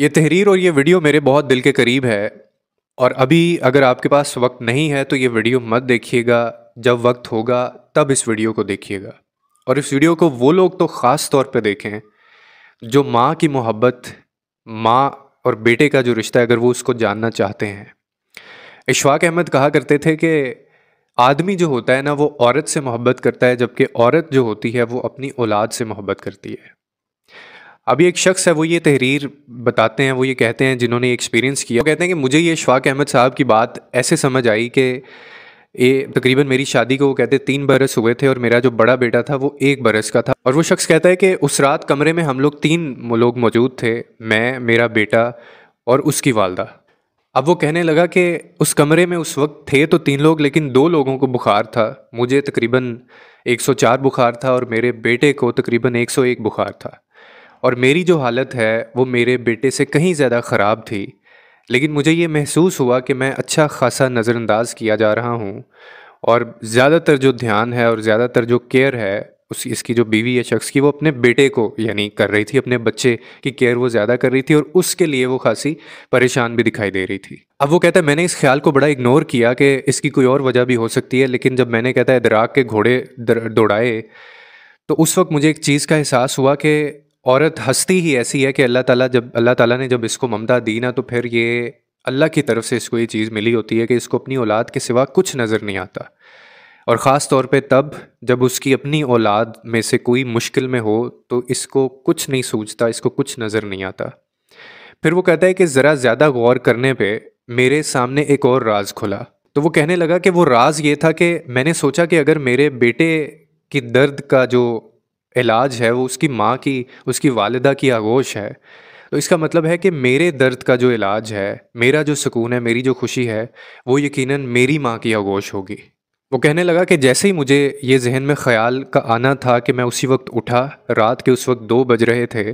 ये तहरीर और ये वीडियो मेरे बहुत दिल के करीब है और अभी अगर आपके पास वक्त नहीं है तो ये वीडियो मत देखिएगा जब वक्त होगा तब इस वीडियो को देखिएगा और इस वीडियो को वो लोग तो ख़ास तौर पे देखें जो माँ की मोहब्बत माँ और बेटे का जो रिश्ता है अगर वो उसको जानना चाहते हैं इशफाक अहमद कहा करते थे कि आदमी जो होता है ना वो औरत से मोहब्बत करता है जबकि औरत जो होती है वो अपनी औलाद से मोहब्बत करती है अभी एक शख्स है वो ये तहरीर बताते हैं वो ये कहते हैं जिन्होंने एक्सपीरियंस किया वो कहते हैं कि मुझे ये शवाक अहमद साहब की बात ऐसे समझ आई कि ये तकरीबन मेरी शादी को वो कहते तीन बरस हुए थे और मेरा जो बड़ा बेटा था वो एक बरस का था और वो शख्स कहता है कि उस रात कमरे में हम लोग तीन लोग मौजूद थे मैं मेरा बेटा और उसकी वालदा अब वो कहने लगा कि उस कमरे में उस वक्त थे तो तीन लोग लेकिन दो लोगों को बुखार था मुझे तकरीबन 104 बुखार था और मेरे बेटे को तकरीबन 101 बुखार था और मेरी जो हालत है वो मेरे बेटे से कहीं ज़्यादा ख़राब थी लेकिन मुझे ये महसूस हुआ कि मैं अच्छा खासा नज़रअंदाज किया जा रहा हूँ और ज़्यादातर जो ध्यान है और ज़्यादातर जो केयर है उस इसकी जो बीवी है शख्स की वो अपने बेटे को यानी कर रही थी अपने बच्चे की केयर वो ज़्यादा कर रही थी और उसके लिए वो खासी परेशान भी दिखाई दे रही थी अब वो कहता है मैंने इस ख्याल को बड़ा इग्नोर किया कि इसकी कोई और वजह भी हो सकती है लेकिन जब मैंने कहता है दराग के घोड़े दौड़ाए तो उस वक्त मुझे एक चीज़ का एहसास हुआ कि औरत हस्ती ही ऐसी है कि अल्लाह ताला जब अल्लाह ताला ने जब इसको ममता दी ना तो फिर ये अल्लाह की तरफ से इसको ये चीज़ मिली होती है कि इसको अपनी औलाद के सिवा कुछ नज़र नहीं आता और ख़ास तौर पे तब जब उसकी अपनी औलाद में से कोई मुश्किल में हो तो इसको कुछ नहीं सूझता इसको कुछ नज़र नहीं आता फिर वो कहता है कि ज़रा ज़्यादा गौर करने पर मेरे सामने एक और राज खुला तो वो कहने लगा कि वो राज ये था कि मैंने सोचा कि अगर मेरे बेटे की दर्द का जो इलाज है वो उसकी माँ की उसकी वालदा की आगोश है तो इसका मतलब है कि मेरे दर्द का जो इलाज है मेरा जो सुकून है मेरी जो खुशी है वो यकीनन मेरी माँ की आगोश होगी वो कहने लगा कि जैसे ही मुझे ये जहन में ख्याल का आना था कि मैं उसी वक्त उठा रात के उस वक्त दो बज रहे थे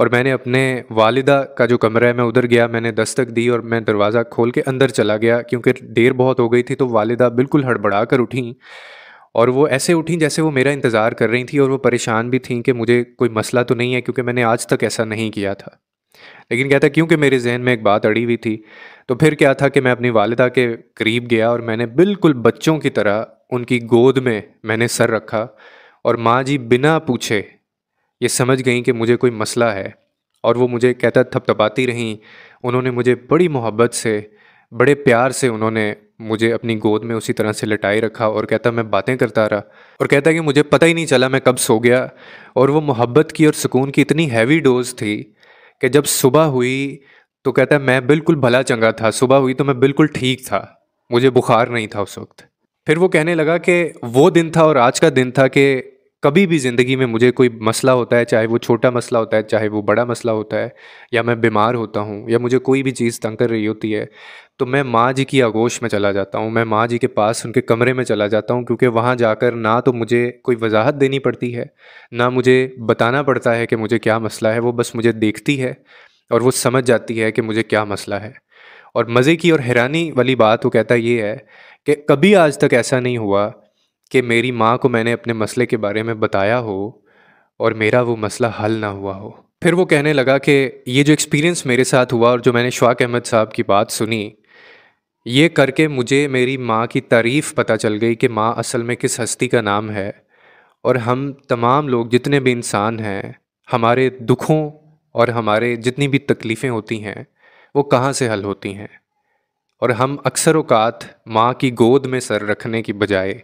और मैंने अपने वालिदा का जो कमरा है मैं उधर गया मैंने दस्तक दी और मैं दरवाज़ा खोल के अंदर चला गया क्योंकि देर बहुत हो गई थी तो वालिदा बिल्कुल हड़बड़ा कर उठी और वो ऐसे उठी जैसे वो मेरा इंतज़ार कर रही थी और वो परेशान भी थी कि मुझे कोई मसला तो नहीं है क्योंकि मैंने आज तक ऐसा नहीं किया था लेकिन कहता क्योंकि मेरे जहन में एक बात अड़ी हुई थी तो फिर क्या था कि मैं अपनी वालदा के करीब गया और मैंने बिल्कुल बच्चों की तरह उनकी गोद में मैंने सर रखा और माँ जी बिना पूछे ये समझ गई कि मुझे कोई मसला है और वो मुझे कहता थपथपाती रहीं उन्होंने मुझे बड़ी मोहब्बत से बड़े प्यार से उन्होंने मुझे अपनी गोद में उसी तरह से लटाए रखा और कहता मैं बातें करता रहा और कहता कि मुझे पता ही नहीं चला मैं कब सो गया और वो मोहब्बत की और सुकून की इतनी हैवी डोज थी कि जब सुबह हुई तो कहता मैं बिल्कुल भला चंगा था सुबह हुई तो मैं बिल्कुल ठीक था मुझे बुखार नहीं था उस वक्त फिर वो कहने लगा कि वो दिन था और आज का दिन था कि कभी भी ज़िंदगी में मुझे कोई मसला होता है चाहे वो छोटा मसला होता है चाहे वो बड़ा मसला होता है या मैं बीमार होता हूँ या मुझे कोई भी चीज़ तंग कर रही होती है तो मैं माँ जी की आगोश में चला जाता हूँ मैं माँ जी के पास उनके कमरे में चला जाता हूँ क्योंकि वहाँ जाकर ना तो मुझे कोई वजाहत देनी पड़ती है ना मुझे बताना पड़ता है कि मुझे क्या मसला है वो बस मुझे देखती है और वो समझ जाती है कि मुझे क्या मसला है और मज़े की और हैरानी वाली बात वो कहता ये है कि कभी आज तक ऐसा नहीं हुआ कि मेरी माँ को मैंने अपने मसले के बारे में बताया हो और मेरा वो मसला हल ना हुआ हो फिर वो कहने लगा कि ये जो एक्सपीरियंस मेरे साथ हुआ और जो मैंने शाक अहमद साहब की बात सुनी ये करके मुझे मेरी माँ की तारीफ़ पता चल गई कि माँ असल में किस हस्ती का नाम है और हम तमाम लोग जितने भी इंसान हैं हमारे दुखों और हमारे जितनी भी तकलीफ़ें होती हैं वो कहाँ से हल होती हैं और हम अक्सर अवकात माँ की गोद में सर रखने की बजाय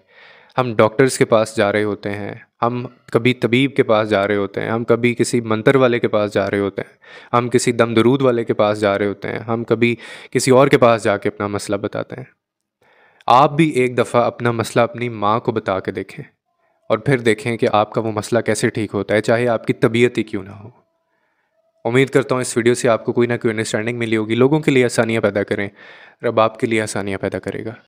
हम डॉक्टर्स के पास जा रहे होते हैं हम कभी तबीब के पास जा रहे होते हैं हम कभी किसी मंत्र वाले के पास जा रहे होते हैं हम किसी दम दरूद वाले के पास जा रहे होते हैं हम कभी किसी और के पास जाके अपना मसला बताते हैं आप भी एक दफ़ा अपना मसला अपनी माँ को बता के देखें और फिर देखें कि आपका वो मसला कैसे ठीक होता है चाहे आपकी तबीयत ही क्यों ना हो उम्मीद करता हूँ इस वीडियो से आपको कोई ना कोई अंडरस्टैंडिंग मिली होगी लोगों के लिए आसानियाँ पैदा करें रब आपके लिए आसानियाँ पैदा करेगा